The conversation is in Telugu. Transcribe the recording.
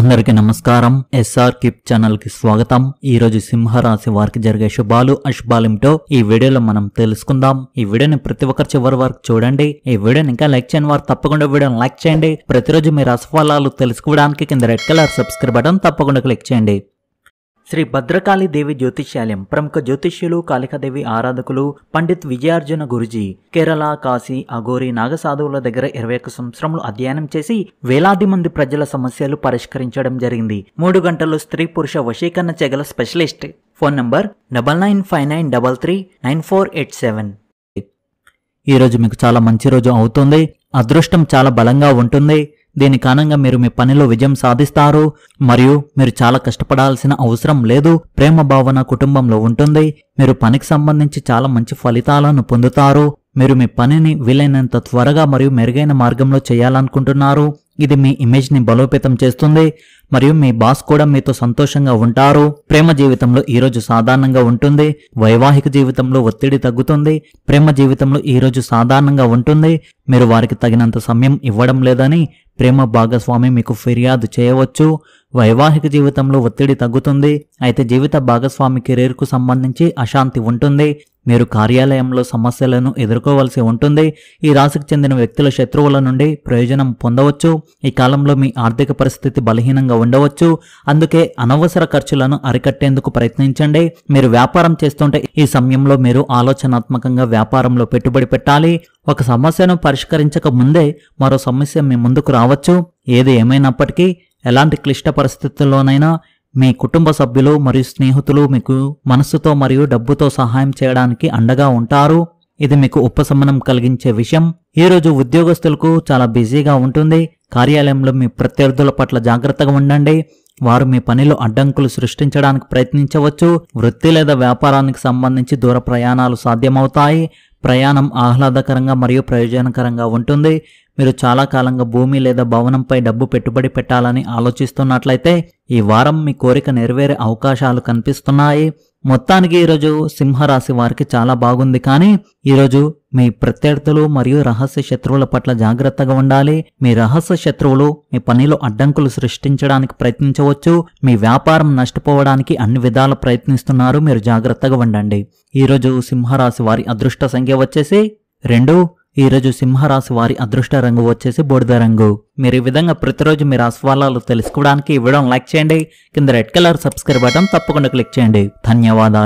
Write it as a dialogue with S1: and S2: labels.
S1: అందరికీ నమస్కారం ఎస్ఆర్ కిప్ ఛానల్ కి స్వాగతం ఈ రోజు సింహరాశి వారికి జరిగే శుభాలు అశుభాలేమిటో ఈ వీడియోలో మనం తెలుసుకుందాం ఈ వీడియోని ప్రతి ఒక్కరు చివరి వరకు చూడండి ఈ వీడియోని ఇంకా లైక్ చేయని వారు తప్పకుండా వీడియోని లైక్ చేయండి ప్రతిరోజు మీ రాశి ఫలాలు తెలుసుకోవడానికి కింద రెడ్ కలర్ సబ్స్క్రైబ్ బటన్ తప్పకుండా క్లిక్ చేయండి శ్రీ భద్రకాళి దేవి జ్యోతిష్యాలయం ప్రముఖ జ్యోతిష్యులు కాళికాదేవి ఆరాధకులు పండిత్ విజయార్జున గురుజీ కేరళ కాశీ అఘోరి నాగసాధువుల దగ్గర ఇరవై ఒక్క సంవత్సరములు అధ్యయనం చేసి వేలాది మంది ప్రజల సమస్యలు పరిష్కరించడం జరిగింది మూడు గంటలు స్త్రీ పురుష వశీకరణ చెగల specialist phone number double nine five nine double three nine four eight seven ఈరోజు మీకు చాలా మంచి రోజు అవుతుంది అదృష్టం చాలా బలంగా ఉంటుంది దీని కారణంగా మీరు మీ పనిలో విజయం సాధిస్తారు మరియు మీరు చాలా కష్టపడాల్సిన అవసరం లేదు ప్రేమ భావన కుటుంబంలో ఉంటుంది మీరు పనికి సంబంధించి చాలా మంచి ఫలితాలను పొందుతారు మీరు మీ పనిని వీలైనంత త్వరగా మరియు మెరుగైన మార్గంలో చేయాలనుకుంటున్నారు ఇది మీ ఇమేజ్ని బలోపేతం చేస్తుంది మరియు మీ బాస్ కూడా మీతో సంతోషంగా ఉంటారు ప్రేమ జీవితంలో ఈరోజు సాధారణంగా ఉంటుంది వైవాహిక జీవితంలో ఒత్తిడి తగ్గుతుంది ప్రేమ జీవితంలో ఈరోజు సాధారణంగా ఉంటుంది మీరు వారికి తగినంత సమయం ఇవ్వడం లేదని ప్రేమ భాగస్వామి మీకు ఫిర్యాదు చేయవచ్చు వైవాహిక జీవితంలో ఒత్తిడి తగ్గుతుంది అయితే జీవిత భాగస్వామి కెరీర్కు సంబంధించి అశాంతి ఉంటుంది మీరు కార్యాలయంలో సమస్యలను ఎదుర్కోవాల్సి ఉంటుంది ఈ రాశికి చెందిన వ్యక్తుల శత్రువుల నుండి ప్రయోజనం పొందవచ్చు ఈ కాలంలో మీ ఆర్థిక పరిస్థితి బలహీనంగా ఉండవచ్చు అందుకే అనవసర ఖర్చులను అరికట్టేందుకు ప్రయత్నించండి మీరు వ్యాపారం చేస్తుంటే ఈ సమయంలో మీరు ఆలోచనాత్మకంగా వ్యాపారంలో పెట్టుబడి పెట్టాలి ఒక సమస్యను పరిష్కరించక ముందే మరో సమస్య మీ ముందుకు రావచ్చు ఏది ఏమైనప్పటికీ ఎలాంటి క్లిష్ట పరిస్థితుల్లోనైనా మీ కుటుంబ సభ్యులు మరియు స్నేహితులు మీకు మనస్సుతో మరియు డబ్బుతో సహాయం చేయడానికి అండగా ఉంటారు ఇది మీకు ఉపశమనం కలిగించే విషయం ఈరోజు ఉద్యోగస్తులకు చాలా బిజీగా ఉంటుంది కార్యాలయంలో మీ ప్రత్యర్థుల పట్ల జాగ్రత్తగా ఉండండి వారు మీ పనిలో అడ్డంకులు సృష్టించడానికి ప్రయత్నించవచ్చు వృత్తి లేదా వ్యాపారానికి సంబంధించి దూర ప్రయాణాలు సాధ్యమవుతాయి ప్రయాణం ఆహ్లాదకరంగా మరియు ప్రయోజనకరంగా ఉంటుంది మీరు చాలా కాలంగా భూమి లేదా భవనంపై డబ్బు పెట్టుబడి పెట్టాలని ఆలోచిస్తున్నట్లయితే ఈ వారం మీ కోరిక నెరవేరే అవకాశాలు కనిపిస్తున్నాయి మొత్తానికి ఈరోజు సింహరాశి వారికి చాలా బాగుంది కానీ ఈరోజు మీ ప్రత్యర్థులు మరియు రహస్య శత్రువుల పట్ల జాగ్రత్తగా ఉండాలి మీ రహస్య శత్రువులు మీ పనిలో అడ్డంకులు సృష్టించడానికి ప్రయత్నించవచ్చు మీ వ్యాపారం నష్టపోవడానికి అన్ని విధాల ప్రయత్నిస్తున్నారు మీరు జాగ్రత్తగా ఉండండి ఈరోజు సింహరాశి వారి అదృష్ట సంఖ్య వచ్చేసి రెండు ఈరోజు సింహరాశి వారి అదృష్ట రంగు వచ్చేసి బూడిద రంగు మీరు ఈ విధంగా ప్రతిరోజు మీ రాశిఫలాలు తెలుసుకోవడానికి ఇవ్వడం లైక్ చేయండి కింద రెడ్ కలర్ సబ్స్క్రైబ్ బటన్ తప్పకుండా క్లిక్ చేయండి ధన్యవాదాలు